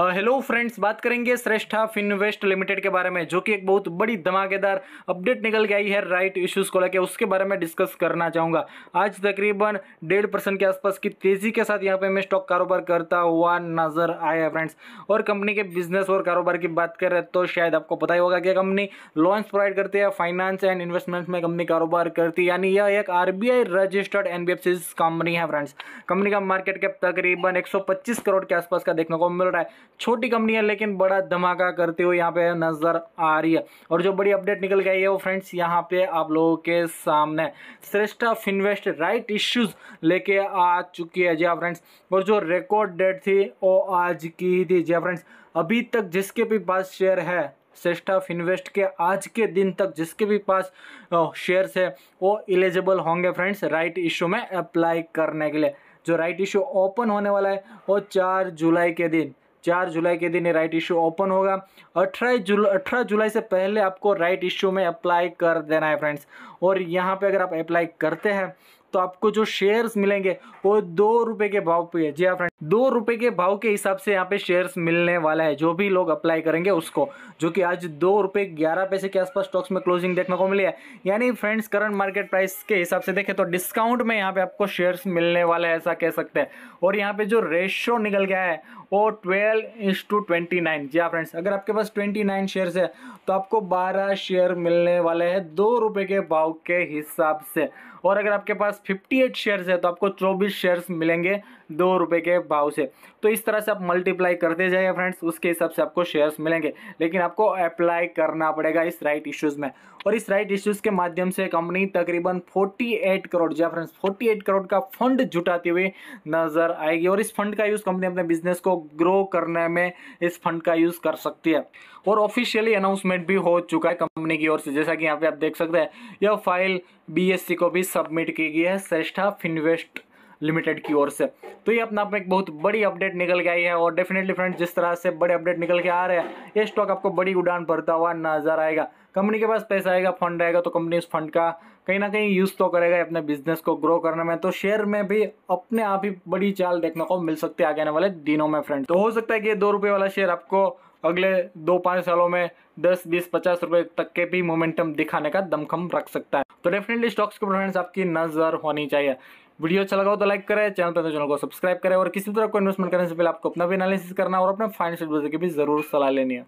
hello friends बात करेंगे श्रेष्ठा Finvest limited के बारे में जो कि एक बहुत बड़ी धमाकेदार अपडेट निकल के आई है राइट इश्यूज को लेकर उसके बारे में डिस्कस करना चाहूँगा आज तकरीबन डेढ़ परसेंट के आसपास की तेजी के साथ यहाँ पे मैं स्टॉक कारोबार करता हुआ नजर आया फ्रेंड्स और कंपनी के बिजनेस और कारोबार की बात करें तो शायद आपको पता ही होगा कि कंपनी लोन्स प्रोवाइड करती है फाइनेंस एंड इन्वेस्टमेंट्स में कंपनी कारोबार करती है यानी यह एक आर रजिस्टर्ड एन कंपनी है फ्रेंड्स कंपनी का मार्केट कैप तकरीबन एक करोड़ के आसपास का देखने को मिल रहा है छोटी कंपनियां लेकिन बड़ा धमाका करते हुए यहाँ पे नज़र आ रही है और जो बड़ी अपडेट निकल गई है वो फ्रेंड्स यहाँ पे आप लोगों के सामने श्रेष्ठा फिनवेस्ट राइट इश्यूज लेके आ चुकी है जी हाँ फ्रेंड्स और जो रिकॉर्ड डेट थी वो आज की ही थी जी फ्रेंड्स हाँ अभी तक जिसके भी पास शेयर है श्रेष्ठा फिनवेस्ट के आज के दिन तक जिसके भी पास शेयर्स है वो एलिजिबल होंगे फ्रेंड्स राइट इश्यू में अप्लाई करने के लिए जो राइट इशू ओपन होने वाला है वो चार जुलाई के दिन चार जुलाई के दिन ये राइट इशू ओपन होगा अठारह जुल अठारह जुलाई से पहले आपको राइट इशू में अप्लाई कर देना है फ्रेंड्स और यहाँ पे अगर आप अप्लाई करते हैं तो आपको जो शेयर्स मिलेंगे वो दो रुपए के भाव पे है जी हाँ फ्रेंड दो रुपए के भाव के हिसाब से यहाँ पे शेयर्स मिलने वाला है जो भी लोग अप्लाई करेंगे उसको जो कि आज दो रुपये ग्यारह पैसे के आसपास स्टॉक्स में क्लोजिंग देखने को मिली है यानी फ्रेंड्स करंट मार्केट प्राइस के हिसाब से देखें तो डिस्काउंट में यहाँ पे आपको शेयर्स मिलने वाला है ऐसा कह सकते हैं और यहाँ पे जो रेशो निकल गया है वो ट्वेल्व इंस टू ट्वेंटी नाइन जी हाँ फ्रेंड्स अगर आपके पास ट्वेंटी नाइन शेयर्स है तो आपको बारह शेयर मिलने वाले हैं दो रुपये के भाव के हिसाब से और अगर आपके पास 58 शेयर्स है तो आपको 24 शेयर्स मिलेंगे दो रुपये के भाव से तो इस तरह से आप मल्टीप्लाई करते जाइए फ्रेंड्स उसके हिसाब से आपको शेयर्स मिलेंगे लेकिन आपको अप्लाई करना पड़ेगा इस राइट इश्यूज़ में और इस राइट इश्यूज़ के माध्यम से कंपनी तकरीबन 48 करोड़ जी फ्रेंड्स 48 करोड़ का फंड जुटाती हुई नज़र आएगी और इस फंड का यूज़ कंपनी अपने बिजनेस को ग्रो करने में इस फंड का यूज़ कर सकती है और ऑफिशियली अनाउंसमेंट भी हो चुका है कंपनी की ओर से जैसा कि यहाँ पे आप देख सकते हैं यह फाइल बी को भी सबमिट की गई है श्रेष्ठा फिनवेस्ट लिमिटेड की ओर से तो ये अपने आप में एक बहुत बड़ी अपडेट निकल के आई है और डेफिनेटली फ्रेंड्स जिस तरह से बड़े अपडेट निकल के आ रहे हैं ये स्टॉक आपको बड़ी उड़ान भरता हुआ नजर आएगा कंपनी के पास पैसा आएगा फंड आएगा तो कंपनी उस फंड का कहीं ना कहीं यूज़ तो करेगा अपने बिजनेस को ग्रो करने में तो शेयर में भी अपने आप ही बड़ी चाल देखने को मिल सकती है आगे आने वाले दिनों में फ्रेंड तो हो सकता है कि दो रुपये वाला शेयर आपको अगले दो पाँच सालों में दस बीस पचास रुपए तक के भी मोमेंटम दिखाने का दमखम रख सकता है तो डेफिनेटली स्टॉक्स के प्रेफरेंस आपकी नज़र होनी चाहिए वीडियो अच्छा लगा हो तो लाइक करें चैनल पर तो चैनल को सब्सक्राइब करें और किसी तरह को इन्वेस्टमेंट करने से पहले आपको अपना भी एनालिसिस करना और अपने फाइनेंशियल एडवाइजर की भी जरूर सलाह लेनी है